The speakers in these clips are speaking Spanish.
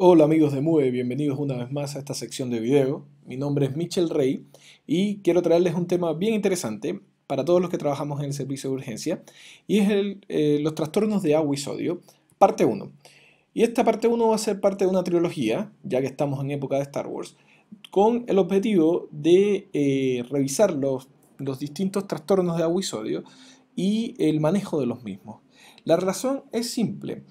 Hola amigos de MUE, bienvenidos una vez más a esta sección de video. Mi nombre es Michel Rey y quiero traerles un tema bien interesante para todos los que trabajamos en el servicio de urgencia y es eh, los trastornos de agua y sodio, parte 1. Y esta parte 1 va a ser parte de una trilogía, ya que estamos en época de Star Wars, con el objetivo de eh, revisar los, los distintos trastornos de agua y sodio y el manejo de los mismos. La razón es simple.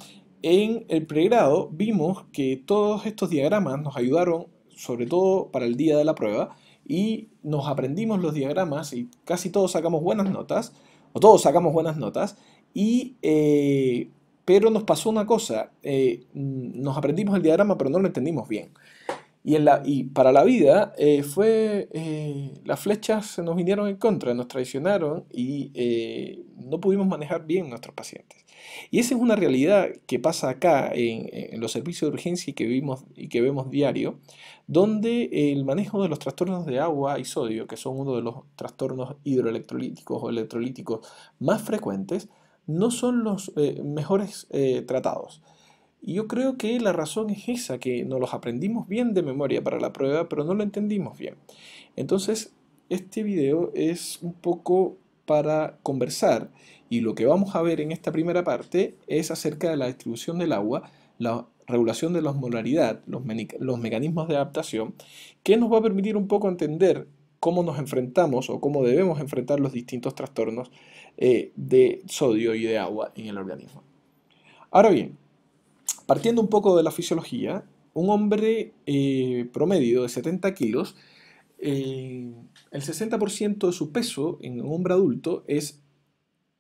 En el pregrado vimos que todos estos diagramas nos ayudaron, sobre todo para el día de la prueba, y nos aprendimos los diagramas y casi todos sacamos buenas notas, o todos sacamos buenas notas, y, eh, pero nos pasó una cosa, eh, nos aprendimos el diagrama pero no lo entendimos bien. Y, la, y para la vida eh, fue, eh, las flechas se nos vinieron en contra, nos traicionaron y eh, no pudimos manejar bien nuestros pacientes. Y esa es una realidad que pasa acá en, los servicios de urgencia y que, y que vemos diario, donde el manejo de los trastornos de agua y sodio, que son uno de los trastornos hidroelectrolíticos o electrolíticos más frecuentes, no son los mejores tratados. Y yo creo que la razón es esa, que nos los aprendimos bien de memoria para la prueba, pero no lo entendimos bien. Entonces, este video es un poco para conversar y lo que vamos a ver en esta primera parte es acerca de la distribución del agua, la regulación de la osmolaridad, los, mecanismos de adaptación, que nos va a permitir un poco entender cómo nos enfrentamos o cómo debemos enfrentar los distintos trastornos eh, de sodio y de agua en el organismo. Ahora bien, Partiendo un poco de la fisiología, un hombre eh, promedio de 70 kilos, eh, el 60% de su peso en un hombre adulto es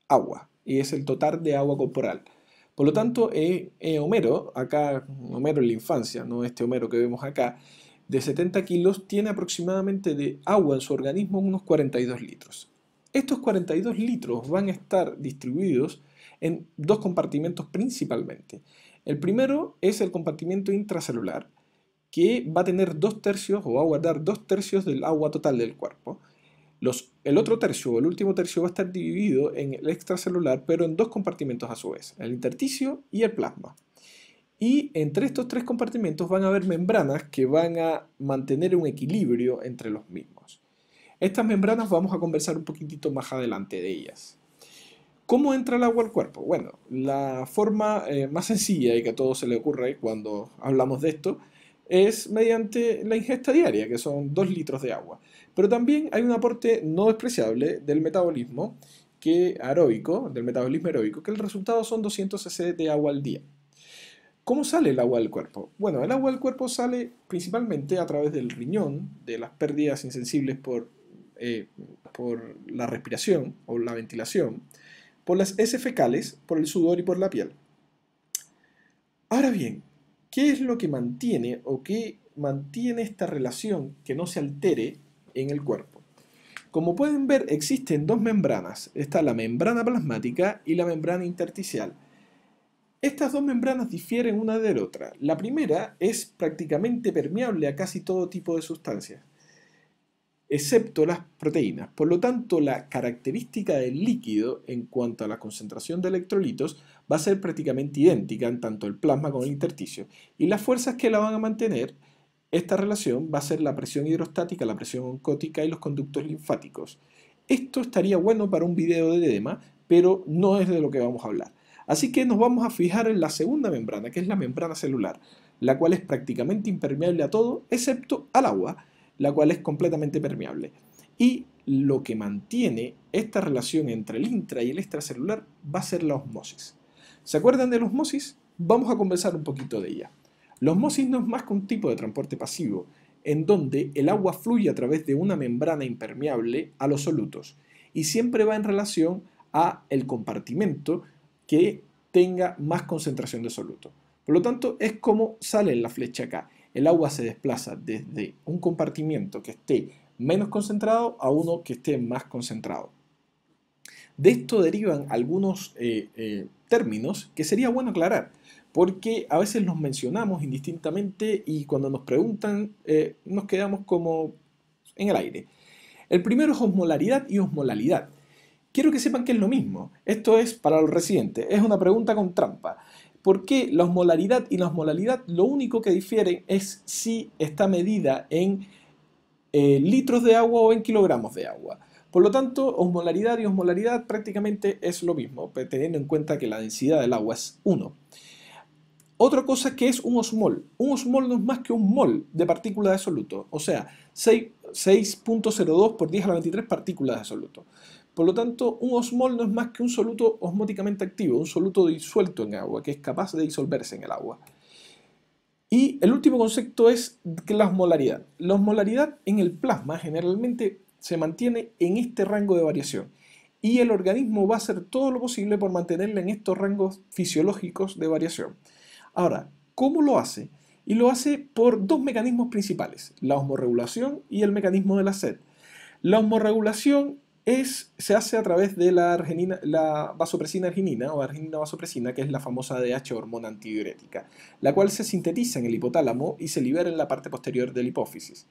agua, y es el total de agua corporal. Por lo tanto, eh, Homero, acá, Homero en la infancia, no este Homero que vemos acá, de 70 kilos, tiene aproximadamente de agua en su organismo unos 42 litros. Estos 42 litros van a estar distribuidos en dos compartimentos principalmente. El primero es el compartimiento intracelular, que va a tener dos tercios o va a guardar dos tercios del agua total del cuerpo. el otro tercio o el último tercio va a estar dividido en el extracelular, pero en dos compartimentos a su vez, el intersticio y el plasma. Y entre estos tres compartimentos van a haber membranas que van a mantener un equilibrio entre los mismos. Estas membranas vamos a conversar un poquitito más adelante de ellas. ¿Cómo entra el agua al cuerpo? Bueno, la forma eh, más sencilla y que a todos se le ocurre cuando hablamos de esto es mediante la ingesta diaria, que son 2 litros de agua. Pero también hay un aporte no despreciable del metabolismo que aeróbico, del metabolismo aeróbico, que el resultado son 200 cc de agua al día. ¿Cómo sale el agua del cuerpo? Bueno, el agua del cuerpo sale principalmente a través del riñón, de las pérdidas insensibles por, eh, por la respiración o la ventilación, por las heces fecales, por el sudor y por la piel. Ahora bien, ¿qué es lo que mantiene o qué mantiene esta relación que no se altere en el cuerpo? Como pueden ver, existen dos membranas. Está la membrana plasmática y la membrana intersticial. Estas dos membranas difieren una de la otra. La primera es prácticamente permeable a casi todo tipo de sustancias excepto las proteínas. Por lo tanto, la característica del líquido en cuanto a la concentración de electrolitos va a ser prácticamente idéntica en tanto el plasma como el intersticio. Y las fuerzas que la van a mantener, esta relación va a ser la presión hidrostática, la presión oncótica y los conductos linfáticos. Esto estaría bueno para un video de edema, pero no es de lo que vamos a hablar. Así que nos vamos a fijar en la segunda membrana, que es la membrana celular, la cual es prácticamente impermeable a todo, excepto al agua, la cual es completamente permeable. Y lo que mantiene esta relación entre el intra y el extracelular va a ser la osmosis. ¿Se acuerdan de la osmosis? Vamos a conversar un poquito de ella. La osmosis no es más que un tipo de transporte pasivo, en donde el agua fluye a través de una membrana impermeable a los solutos y siempre va en relación a el compartimento que tenga más concentración de soluto. Por lo tanto, es como sale la flecha acá el agua se desplaza desde un compartimiento que esté menos concentrado a uno que esté más concentrado. De esto derivan algunos eh, eh, términos que sería bueno aclarar, porque a veces los mencionamos indistintamente y cuando nos preguntan eh, nos quedamos como en el aire. El primero es osmolaridad y osmolalidad. Quiero que sepan que es lo mismo. Esto es para los residentes. Es una pregunta con trampa porque la osmolaridad y la osmolaridad lo único que difieren es si está medida en eh, litros de agua o en kilogramos de agua. Por lo tanto, osmolaridad y osmolaridad prácticamente es lo mismo, teniendo en cuenta que la densidad del agua es 1. Otra cosa que es un osmol. Un osmol no es más que un mol de partículas de soluto, o sea, 6.02 por 10 a la 23 partículas de soluto. Por lo tanto, un osmol no es más que un soluto osmóticamente activo, un soluto disuelto en agua, que es capaz de disolverse en el agua. Y el último concepto es la osmolaridad. La osmolaridad en el plasma generalmente se mantiene en este rango de variación y el organismo va a hacer todo lo posible por mantenerla en estos rangos fisiológicos de variación. Ahora, ¿cómo lo hace? Y lo hace por dos mecanismos principales, la osmoregulación y el mecanismo de la sed. La osmorregulación se hace a través de la, vasopresina arginina o arginina vasopresina, que es la famosa DH hormona antidiurética, la cual se sintetiza en el hipotálamo y se libera en la parte posterior de la hipófisis.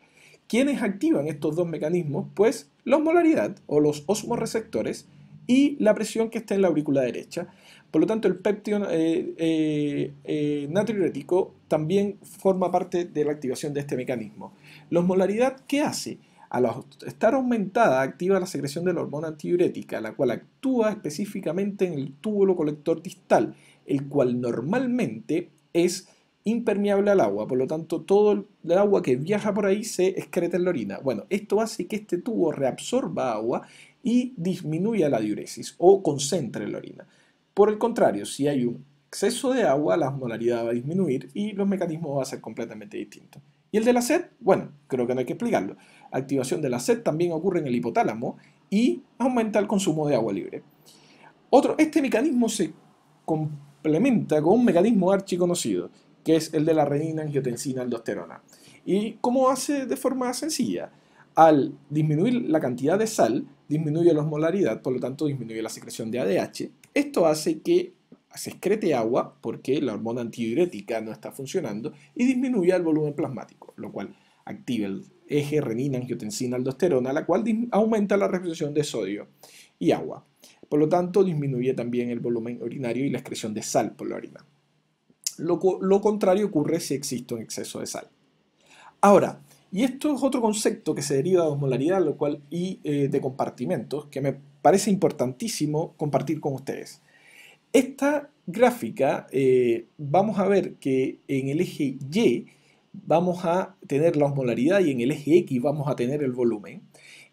¿Quiénes activan estos dos mecanismos? Pues la osmolaridad o los osmoreceptores y la presión que está en la aurícula derecha. Por lo tanto, el péptido eh, eh, eh, natriurético también forma parte de la activación de este mecanismo. La osmolaridad, ¿qué hace? Al estar aumentada, activa la secreción de la hormona antidiurética, la cual actúa específicamente en el túbulo colector distal, el cual normalmente es impermeable al agua, por lo tanto todo el agua que viaja por ahí se excreta en la orina. Bueno, esto hace que este tubo reabsorba agua y disminuya la diuresis o concentre la orina. Por el contrario, si hay un exceso de agua, la molaridad va a disminuir y los mecanismos van a ser completamente distintos. ¿Y el de la sed? Bueno, creo que no hay que explicarlo activación de la sed también ocurre en el hipotálamo y aumenta el consumo de agua libre. Otro, este mecanismo se complementa con un mecanismo archiconocido, que es el de la renina, angiotensina, aldosterona. ¿Y cómo hace de forma sencilla? Al disminuir la cantidad de sal, disminuye la osmolaridad, por lo tanto disminuye la secreción de ADH. Esto hace que se excrete agua porque la hormona antidiurética no está funcionando y disminuye el volumen plasmático, lo cual activa el eje renina-angiotensina-aldosterona, la cual aumenta la reabsorción de sodio y agua. Por lo tanto, disminuye también el volumen urinario y la excreción de sal por la orina. Lo, contrario ocurre si existe un exceso de sal. Ahora, y esto es otro concepto que se deriva de osmolaridad lo cual, y eh, de compartimentos, que me parece importantísimo compartir con ustedes. Esta gráfica, eh, vamos a ver que en el eje Y vamos a tener la osmolaridad y en el eje X vamos a tener el volumen.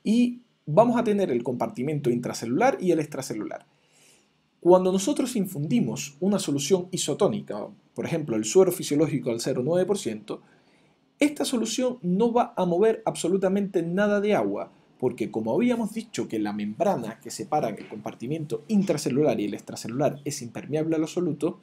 Y vamos a tener el compartimento intracelular y el extracelular. Cuando nosotros infundimos una solución isotónica, por ejemplo el suero fisiológico al 0,9%, esta solución no va a mover absolutamente nada de agua, porque como habíamos dicho que la membrana que separa el compartimiento intracelular y el extracelular es impermeable a los solutos,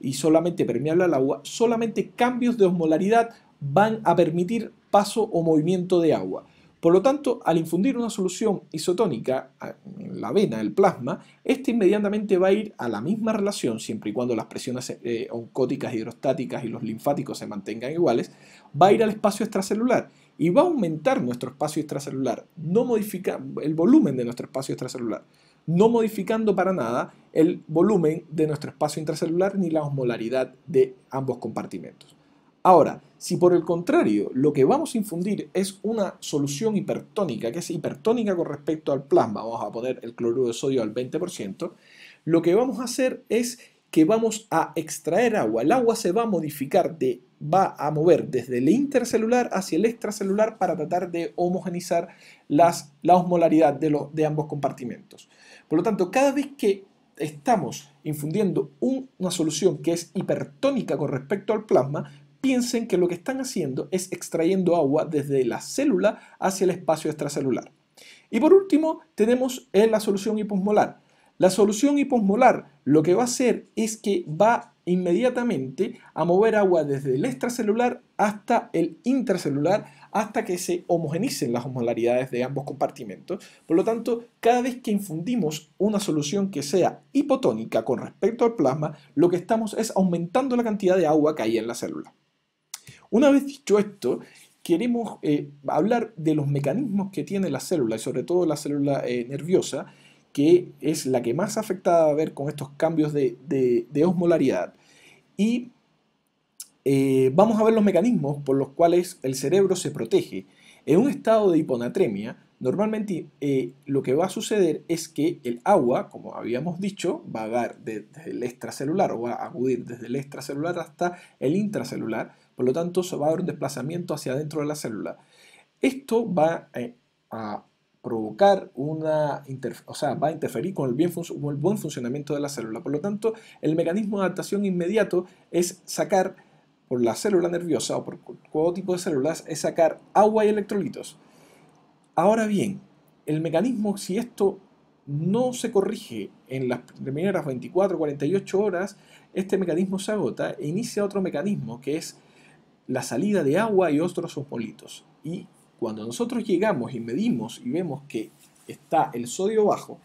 y solamente permeable al agua, solamente cambios de osmolaridad van a permitir paso o movimiento de agua. Por lo tanto, al infundir una solución isotónica ah, en la vena, el plasma, este inmediatamente va a ir a la misma relación, siempre y cuando las presiones eh, oncóticas, hidrostáticas y los linfáticos se mantengan iguales, va a ir al espacio extracelular y va a aumentar nuestro espacio extracelular, no modifica el volumen de nuestro espacio extracelular no modificando para nada el volumen de nuestro espacio intracelular ni la osmolaridad de ambos compartimentos. Ahora, si por el contrario lo que vamos a infundir es una solución hipertónica, que es hipertónica con respecto al plasma, vamos a poner el cloruro de sodio al 20%, lo que vamos a hacer es que vamos a extraer agua. El agua se va a modificar de va a mover desde el intercelular hacia el extracelular para tratar de homogenizar la osmolaridad de, ambos compartimentos. Por lo tanto, cada vez que estamos infundiendo una solución que es hipertónica con respecto al plasma, piensen que lo que están haciendo es extrayendo agua desde la célula hacia el espacio extracelular. Y por último, tenemos la solución hiposmolar la solución hiposmolar lo que va a hacer es que va inmediatamente a mover agua desde el extracelular hasta el intracelular hasta que se homogenicen las homolaridades de ambos compartimentos. Por lo tanto, cada vez que infundimos una solución que sea hipotónica con respecto al plasma, lo que estamos es aumentando la cantidad de agua que hay en la célula. Una vez dicho esto, queremos eh, hablar de los mecanismos que tiene la célula y sobre todo la célula eh, nerviosa que es la que más afectada va a ver con estos cambios de, osmolaridad. Y eh, vamos a ver los mecanismos por los cuales el cerebro se protege. En un estado de hiponatremia, normalmente eh, lo que va a suceder es que el agua, como habíamos dicho, va a dar desde el extracelular o va a acudir desde el extracelular hasta el intracelular, por lo tanto se va a dar un desplazamiento hacia adentro de la célula. Esto va eh, a provocar una, o sea, va a interferir con el, buen funcionamiento de la célula. Por lo tanto, el mecanismo de adaptación inmediato es sacar por la célula nerviosa o por todo tipo de células, es sacar agua y electrolitos. Ahora bien, el mecanismo, si esto no se corrige en las primeras 24 48 horas, este mecanismo se agota e inicia otro mecanismo que es la salida de agua y otros osmolitos. Y cuando nosotros llegamos y medimos y vemos que está el sodio bajo,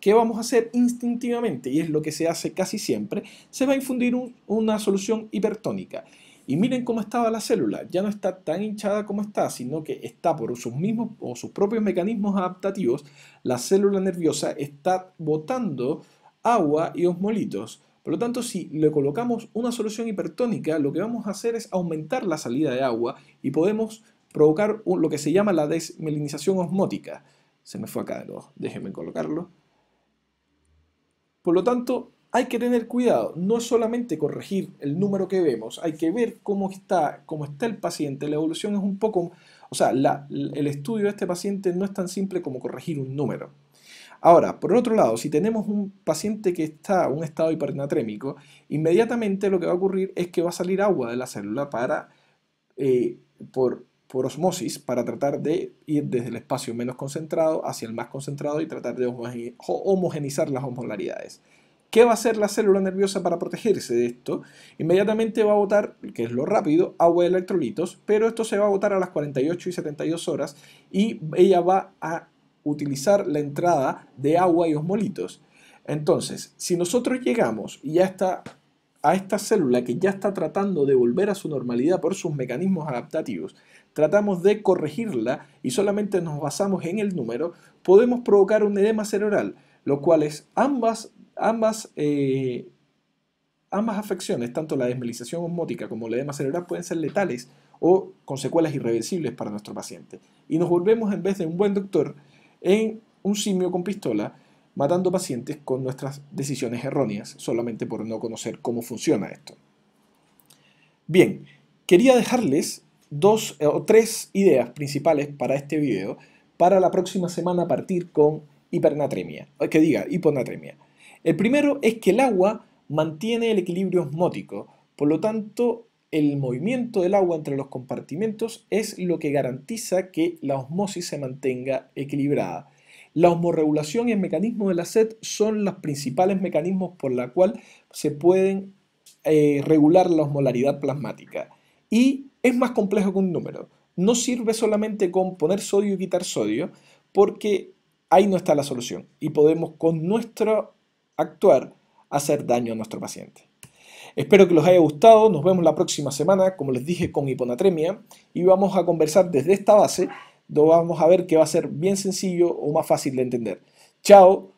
¿qué vamos a hacer instintivamente? Y es lo que se hace casi siempre, se va a infundir una solución hipertónica. Y miren cómo estaba la célula, ya no está tan hinchada como está, sino que está por sus mismos o sus propios mecanismos adaptativos, la célula nerviosa está botando agua y osmolitos. Por lo tanto, si le colocamos una solución hipertónica, lo que vamos a hacer es aumentar la salida de agua y podemos provocar lo que se llama la desmelinización osmótica. Se me fue acá déjenme colocarlo. Por lo tanto, hay que tener cuidado, no es solamente corregir el número que vemos, hay que ver cómo está, cómo está el paciente. La evolución es un poco, o sea, el estudio de este paciente no es tan simple como corregir un número. Ahora, por otro lado, si tenemos un paciente que está en un estado hipernatrémico, inmediatamente lo que va a ocurrir es que va a salir agua de la célula para, eh, por por osmosis para tratar de ir desde el espacio menos concentrado hacia el más concentrado y tratar de homogenizar las osmolaridades. ¿Qué va a hacer la célula nerviosa para protegerse de esto? Inmediatamente va a botar, que es lo rápido, agua y electrolitos, pero esto se va a botar a las 48 y 72 horas y ella va a utilizar la entrada de agua y osmolitos. Entonces, si nosotros llegamos y ya está a esta célula que ya está tratando de volver a su normalidad por sus mecanismos adaptativos, tratamos de corregirla y solamente nos basamos en el número, podemos provocar un edema cerebral, lo cual es ambas, ambas, eh, ambas afecciones, tanto la desmelización osmótica como el edema cerebral, pueden ser letales o con secuelas irreversibles para nuestro paciente. Y nos volvemos, en vez de un buen doctor, en un simio con pistola, matando pacientes con nuestras decisiones erróneas, solamente por no conocer cómo funciona esto. Bien, quería dejarles dos eh, o tres ideas principales para este video para la próxima semana partir con hipernatremia, que diga hiponatremia. El primero es que el agua mantiene el equilibrio osmótico, por lo tanto el movimiento del agua entre los compartimentos es lo que garantiza que la osmosis se mantenga equilibrada. La osmoregulación y el mecanismo de la sed son los principales mecanismos por los cuales se pueden eh, regular la osmolaridad plasmática. Y es más complejo que un número. No sirve solamente con poner sodio y quitar sodio, porque ahí no está la solución y podemos con nuestro actuar hacer daño a nuestro paciente. Espero que los haya gustado, nos vemos la próxima semana, como les dije, con hiponatremia y vamos a conversar desde esta base, donde vamos a ver que va a ser bien sencillo o más fácil de entender. Chao.